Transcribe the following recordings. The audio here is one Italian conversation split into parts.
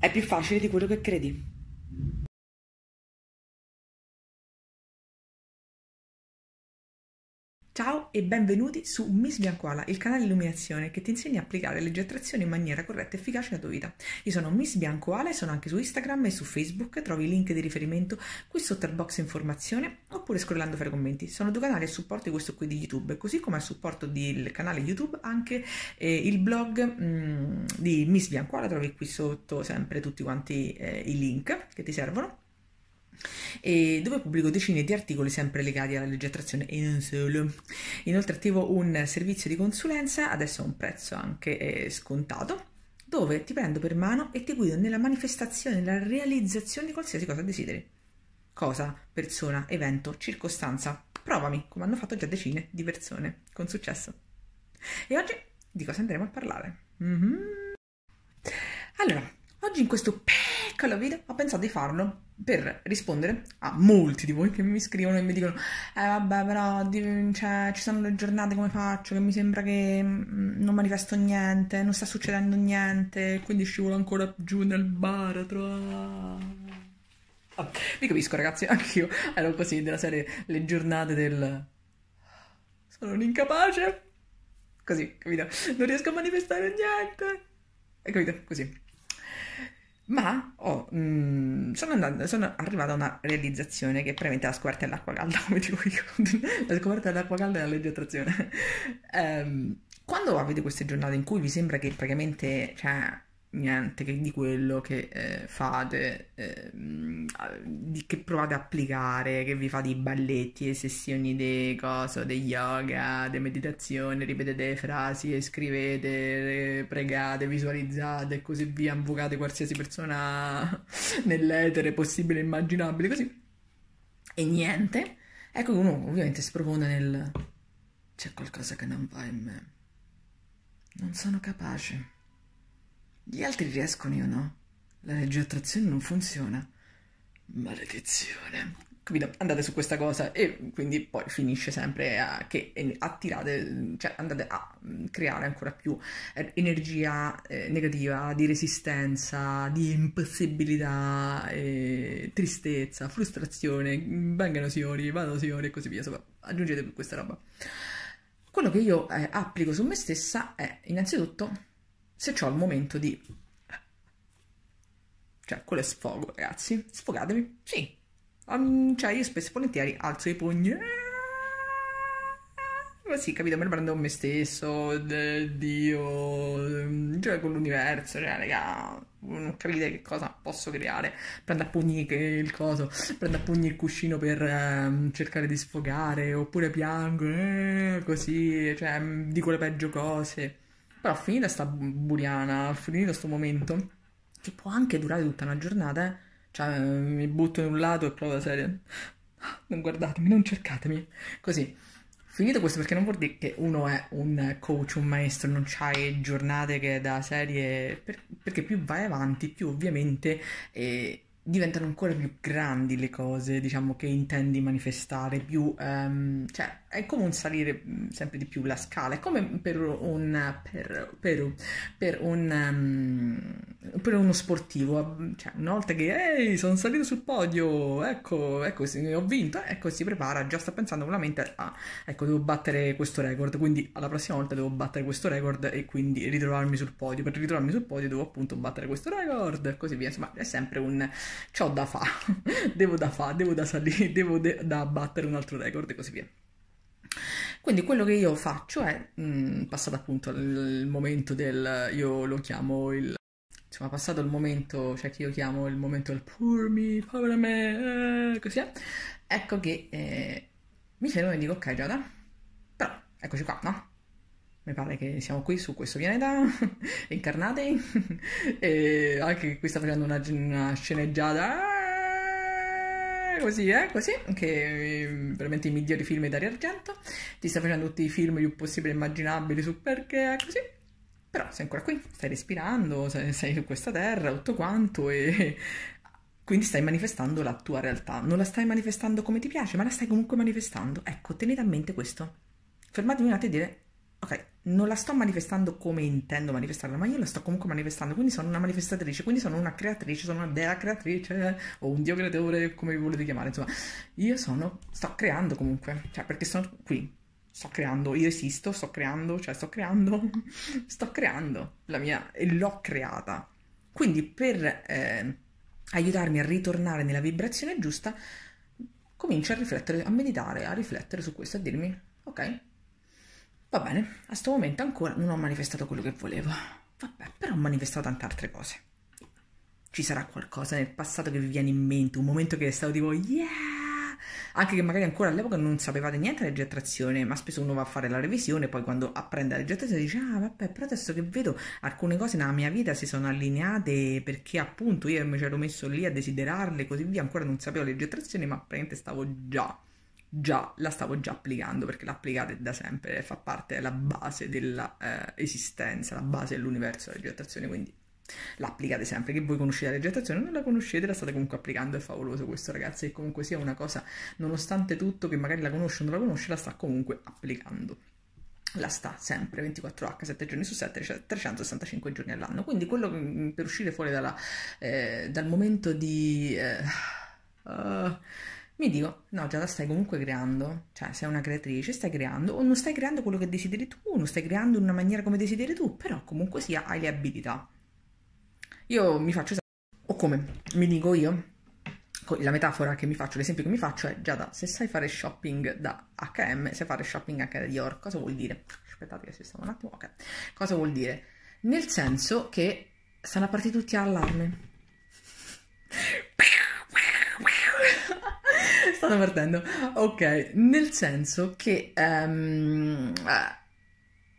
è più facile di quello che credi. Ciao e benvenuti su Miss Biancuola, il canale illuminazione che ti insegna a applicare leggi attrazione in maniera corretta e efficace nella tua vita. Io sono Miss Biancuola e sono anche su Instagram e su Facebook, trovi i link di riferimento qui sotto al box informazione oppure scrollando fra i commenti. Sono due canali a supporto di questo qui di YouTube, così come a supporto del canale YouTube anche eh, il blog mh, mm, di Miss Biancuola, trovi qui sotto sempre tutti quanti eh, i link che ti servono e dove pubblico decine di articoli sempre legati alla legge attrazione e non solo. Inoltre attivo un servizio di consulenza, adesso a un prezzo anche eh, scontato, dove ti prendo per mano e ti guido nella manifestazione, nella realizzazione di qualsiasi cosa desideri. Cosa, persona, evento, circostanza. Provami, come hanno fatto già decine di persone, con successo. E oggi di cosa andremo a parlare? Mm-hmm. Allora, Oggi in questo piccolo video ho pensato di farlo per rispondere a molti di voi che mi scrivono e mi dicono eh vabbè però cioè, ci sono le giornate come faccio che mi sembra che mm, non manifesto niente, non sta succedendo niente, quindi scivolo ancora giù nel baratro. Ah, vi capisco ragazzi, anch'io ero così della serie le giornate del sono un incapace. Così, capito? Non riesco a manifestare niente. E capito? Così ma oh, mh, mm, sono, andata, sono, arrivata a una realizzazione che praticamente la scoperta dell'acqua calda, come dico io, la scoperta dell'acqua calda e la legge attrazione. um, quando avete queste giornate in cui vi sembra che praticamente cioè, niente che di quello che eh, fate, eh, di, che provate a applicare, che vi fate i balletti, le sessioni di cosa, di yoga, di meditazione, ripetete le frasi, scrivete, pregate, visualizzate e così via, invocate qualsiasi persona nell'etere possibile e immaginabile, così. E niente. Ecco che uno ovviamente si profonda nel... C'è qualcosa che non va in me. Non sono capace. Gli altri riescono, io no. La legge attrazione non funziona. Maledizione. Capito? Andate su questa cosa e quindi poi finisce sempre a, che attirate, cioè andate a mm, creare ancora più eh, energia eh, negativa, di resistenza, di impossibilità, eh, tristezza, frustrazione, mm, vengano signori, vadano signori e così via. Insomma, aggiungete questa roba. Quello che io eh, applico su me stessa è innanzitutto se ho il momento di... Cioè, quello è sfogo, ragazzi. Sfogatevi. Sì. Um, cioè, io spesso e volentieri alzo i pugni. Così, capito? Me lo prendo con me stesso, Dio, cioè con l'universo, cioè, raga, non capite che cosa posso creare. Prendo a pugni il coso, prendo a pugni il cuscino per ehm, cercare di sfogare, oppure piango, eh, così, cioè, mm, dico le peggio cose. Però finita sta buriana, finito sto momento, che può anche durare tutta una giornata, eh? cioè eh, mi butto in un lato e provo la serie. Non guardatemi, non cercatemi. Così. Finito questo perché non vuol dire che uno è un coach, un maestro, non c'hai giornate che da serie... Per, perché più vai avanti, più ovviamente eh, diventano ancora più grandi le cose, diciamo, che intendi manifestare, più... Ehm, cioè, è come un salire mm, sempre di più la scala, è come per, un, per, per, per, un, um, per uno sportivo, cioè, una volta che ehi, sono salito sul podio, ecco, ecco, ho vinto, ecco, si prepara, già sta pensando con la mente, ah, ecco, devo battere questo record, quindi alla prossima volta devo battere questo record e quindi ritrovarmi sul podio, per ritrovarmi sul podio devo appunto battere questo record, e così via, insomma, è sempre un, ho da fa, devo da fa, devo da salire, devo de- da battere un altro record e così via. Quindi quello che io faccio è, mh, mm, passato appunto il momento del, io lo chiamo il, insomma passato il momento, cioè che io chiamo il momento del poor me, povera me, eh, così è, ecco che eh, mi fermo e dico ok Giada, però eccoci qua, no? mi pare che siamo qui su questo pianeta, incarnati, e anche qui sta facendo una, una sceneggiata così, eh, così, che mm, veramente i migliori film di Dario Argento, ti sta facendo tutti i film più possibili e immaginabili su perché è eh, così, però sei ancora qui, stai respirando, sei, sei su questa terra, tutto quanto e quindi stai manifestando la tua realtà, non la stai manifestando come ti piace, ma la stai comunque manifestando. Ecco, tenete a mente questo. Fermatevi un attimo e dire, ok, non la sto manifestando come intendo manifestarla, ma io la sto comunque manifestando, quindi sono una manifestatrice, quindi sono una creatrice, sono una dea creatrice o un dio creatore, come vi volete chiamare, insomma, io sono, sto creando comunque, cioè perché sono qui, sto creando, io esisto, sto creando, cioè sto creando, sto creando la mia, e l'ho creata. Quindi per eh, aiutarmi a ritornare nella vibrazione giusta, comincio a riflettere, a meditare, a riflettere su questo, a dirmi, ok, Va bene, a questo momento ancora non ho manifestato quello che volevo. Vabbè, però ho manifestato tante altre cose. Ci sarà qualcosa nel passato che vi viene in mente, un momento che è stato tipo yeah! Anche che magari ancora all'epoca non sapevate niente della legge attrazione, ma spesso uno va a fare la revisione, poi quando apprende la legge attrazione dice ah vabbè, però adesso che vedo alcune cose nella mia vita si sono allineate perché appunto io mi ero messo lì a desiderarle e così via, ancora non sapevo la legge attrazione, ma praticamente stavo già già la stavo già applicando perché l'applicate da sempre, fa parte della base dell'esistenza, eh, la base dell'universo della gestazione, quindi l'applicate sempre, che voi conoscete la gestazione, non la conoscete, la state comunque applicando, è favoloso questo ragazzo che comunque sia una cosa, nonostante tutto, che magari la conosce o non la conosce, la sta comunque applicando. La sta sempre 24h, 7 giorni su 7, 365 giorni all'anno. Quindi quello mm, per uscire fuori dalla, eh, dal momento di... Eh, uh, mi dico, no, già la stai comunque creando, cioè sei una creatrice, stai creando, o non stai creando quello che desideri tu, non stai creando in una maniera come desideri tu, però comunque sia hai le abilità. Io mi faccio esempio, o come mi dico io, la metafora che mi faccio, l'esempio che mi faccio è Giada, se sai fare shopping da H&M, sai fare shopping anche da Dior, cosa vuol dire? Aspettate che si stava un attimo, ok. Cosa vuol dire? Nel senso che stanno partiti tutti all'arme. Stanno partendo. Ok, nel senso che... Um,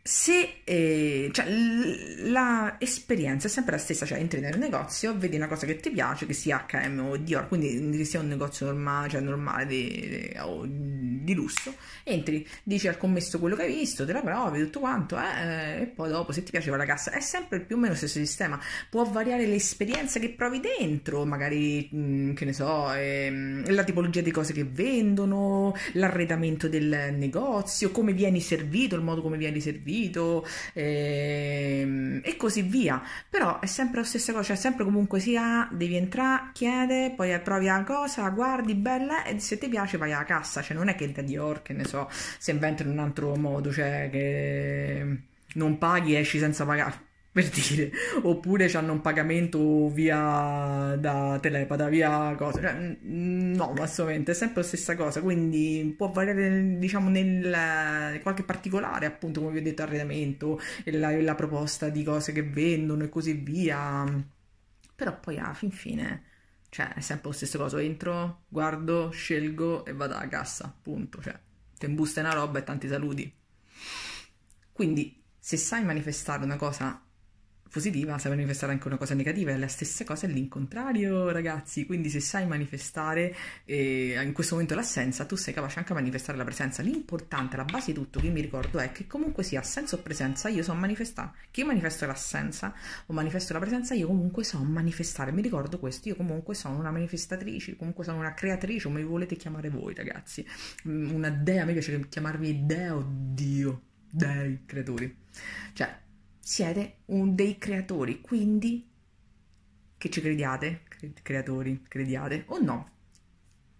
se eh, cioè, l'esperienza è sempre la stessa, cioè entri nel negozio, vedi una cosa che ti piace, che sia HM o Dior, quindi che sia un negozio normale, cioè normale di, di, eh, di lusso, entri, dici al commesso quello che hai visto, te la provi, tutto quanto, eh, e poi dopo se ti piace va alla cassa, è sempre più o meno lo stesso sistema, può variare l'esperienza che provi dentro, magari mh, che ne so, eh, la tipologia di cose che vendono, l'arredamento del negozio, come vieni servito, il modo come vieni servito dito ehm, e così via. Però è sempre la stessa cosa, cioè sempre comunque sia devi entrare, chiede, poi provi la cosa, guardi, bella e se ti piace vai alla cassa, cioè non è che da Dior, che ne so, si in un altro modo, cioè che non paghi e esci senza pagare per dire, oppure hanno un pagamento via da telepata, via cosa, cioè, no, assolutamente, è sempre la stessa cosa, quindi può variare, diciamo, nel qualche particolare, appunto, come vi ho detto, arredamento, la, la proposta di cose che vendono e così via, però poi alla ah, fin fine, cioè, è sempre la stessa cosa, entro, guardo, scelgo e vado alla cassa, appunto, cioè, ti imbusta una roba e tanti saluti. Quindi, se sai manifestare una cosa positiva sai manifestare anche una cosa negativa, è la stessa cosa è l'incontrario, ragazzi. Quindi, se sai manifestare eh, in questo momento l'assenza, tu sei capace anche a manifestare la presenza. L'importante, la base di tutto che mi ricordo è che comunque sia assenza o presenza, io so manifestare. Che io manifesto l'assenza o manifesto la presenza, io comunque so manifestare. Mi ricordo questo, io comunque sono una manifestatrice, comunque sono una creatrice, come volete chiamare voi, ragazzi. Mm, una dea, a me piace chiamarvi dea o dio, dei creatori. Cioè, siete un, dei creatori, quindi che ci crediate, creatori, crediate o no.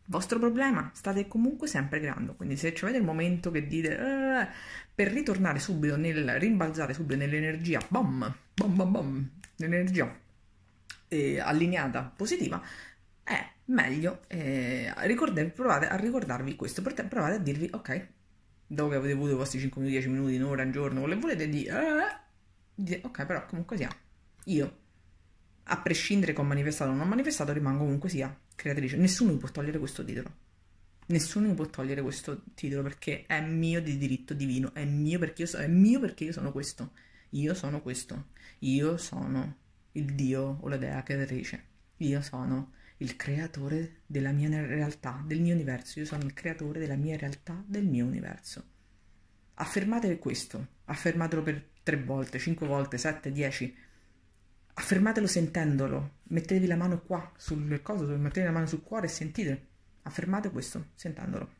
Vostro problema, state comunque sempre creando, quindi se avete il momento che dite eh, per ritornare subito nel rimbalzare subito nell'energia, bam, bam, bam, bam, nell'energia eh, allineata positiva, è meglio eh, provate a ricordarvi questo, provate a dirvi ok, dopo che avete avuto i vostri 5 minuti, 10 minuti, un'ora, un giorno, quello che volete, di eh, Dite, ok, però comunque sia, io, a prescindere che ho manifestato o non ho manifestato, rimango comunque sia creatrice. Nessuno mi può togliere questo titolo. Nessuno mi può togliere questo titolo perché è mio di diritto divino, è mio perché io, so, è mio perché io sono questo. Io sono questo. Io sono il Dio o la Dea creatrice. Io sono il creatore della mia realtà, del mio universo. Io sono il creatore della mia realtà, del mio universo. Affermate questo, affermatelo per tre volte, cinque volte, sette, dieci. Affermatelo sentendolo. Mettetevi la mano qua sul coso, mettetevi la mano sul cuore e sentite. Affermate questo sentendolo.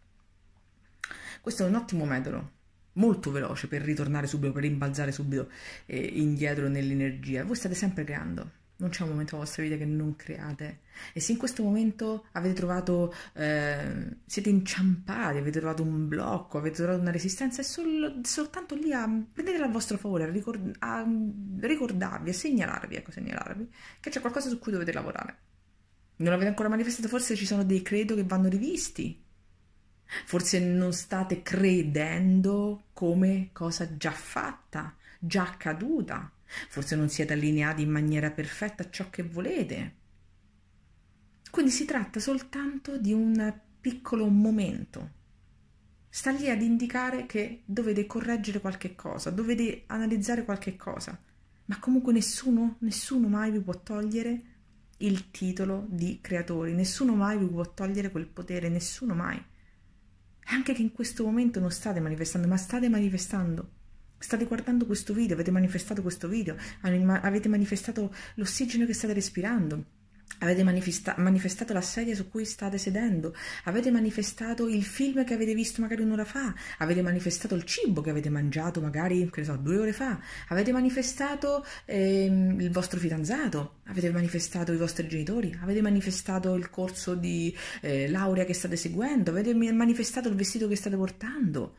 Questo è un ottimo metodo, molto veloce per ritornare subito, per rimbalzare subito eh, indietro nell'energia. Voi state sempre creando non c'è un momento della vostra vita che non create. E se in questo momento avete trovato, eh, siete inciampati, avete trovato un blocco, avete trovato una resistenza, è sol- soltanto lì a prendetela a vostro favore, a, ricord- a ricordarvi, a segnalarvi, ecco, segnalarvi, che c'è qualcosa su cui dovete lavorare. Non l'avete ancora manifestato, forse ci sono dei credo che vanno rivisti. Forse non state credendo come cosa già fatta, già accaduta Forse non siete allineati in maniera perfetta a ciò che volete. Quindi si tratta soltanto di un piccolo momento. Sta lì ad indicare che dovete correggere qualche cosa, dovete analizzare qualche cosa, ma comunque nessuno, nessuno mai vi può togliere il titolo di creatori, nessuno mai vi può togliere quel potere, nessuno mai. Anche che in questo momento non state manifestando, ma state manifestando state guardando questo video, avete manifestato questo video, avete manifestato l'ossigeno che state respirando, avete manifesta manifestato la sedia su cui state sedendo, avete manifestato il film che avete visto magari un'ora fa, avete manifestato il cibo che avete mangiato magari, che ne so, due ore fa, avete manifestato ehm, il vostro fidanzato, avete manifestato i vostri genitori, avete manifestato il corso di eh, laurea che state seguendo, avete manifestato il vestito che state portando.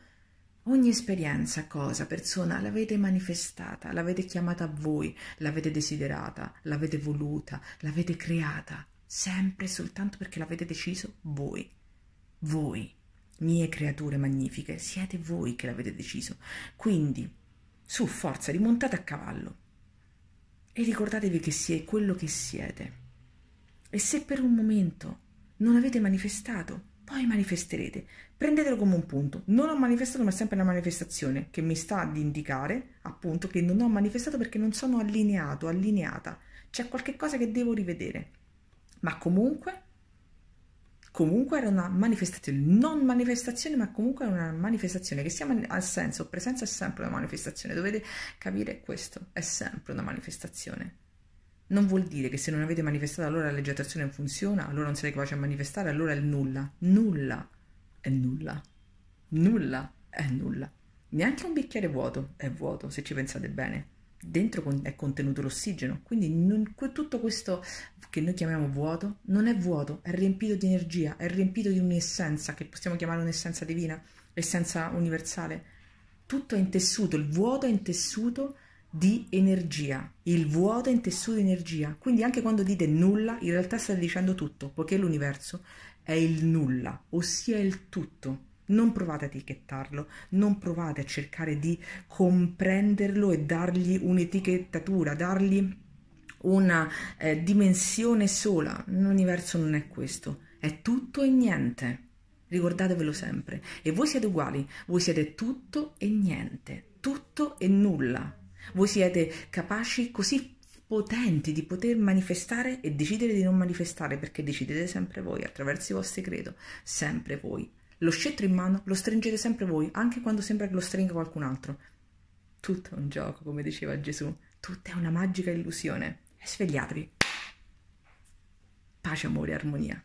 Ogni esperienza, cosa, persona, l'avete manifestata, l'avete chiamata a voi, l'avete desiderata, l'avete voluta, l'avete creata, sempre e soltanto perché l'avete deciso voi. Voi, mie creature magnifiche, siete voi che l'avete deciso. Quindi, su, forza, rimontate a cavallo e ricordatevi che siete quello che siete. E se per un momento non avete manifestato, poi manifesterete. Prendetelo come un punto. Non ho manifestato, ma è sempre una manifestazione che mi sta ad indicare appunto che non ho manifestato perché non sono allineato, allineata. C'è qualche cosa che devo rivedere. Ma comunque, comunque era una manifestazione, non manifestazione, ma comunque era una manifestazione. Che sia man- al senso o presenza è sempre una manifestazione. Dovete capire questo, è sempre una manifestazione non vuol dire che se non avete manifestato allora la legge attrazione non funziona, allora non sarete capaci a manifestare, allora è nulla. Nulla è nulla. Nulla è nulla. Neanche un bicchiere vuoto è vuoto, se ci pensate bene. Dentro è contenuto l'ossigeno, quindi non, tutto questo che noi chiamiamo vuoto non è vuoto, è riempito di energia, è riempito di un'essenza che possiamo chiamare un'essenza divina, l'essenza universale. Tutto è intessuto, il vuoto è intessuto di energia, il vuoto è tessuto di energia, quindi anche quando dite nulla, in realtà state dicendo tutto, poiché l'universo è il nulla, ossia il tutto. Non provate a etichettarlo, non provate a cercare di comprenderlo e dargli un'etichettatura, dargli una eh, dimensione sola. L'universo non è questo, è tutto e niente. Ricordatevelo sempre. E voi siete uguali, voi siete tutto e niente, tutto e nulla. Voi siete capaci così potenti di poter manifestare e decidere di non manifestare perché decidete sempre voi attraverso i vostri credo, sempre voi. Lo scettro in mano lo stringete sempre voi, anche quando sembra che lo stringa qualcun altro. Tutto è un gioco, come diceva Gesù, Tutto è una magica illusione. E svegliatevi. Pace, amore, armonia.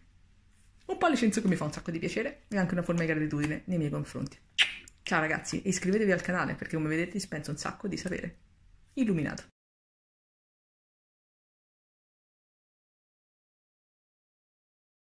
Un pollice in su che mi fa un sacco di piacere e anche una forma di gratitudine nei miei confronti. Ciao ragazzi, iscrivetevi al canale perché come vedete dispenso un sacco di sapere. Iluminado.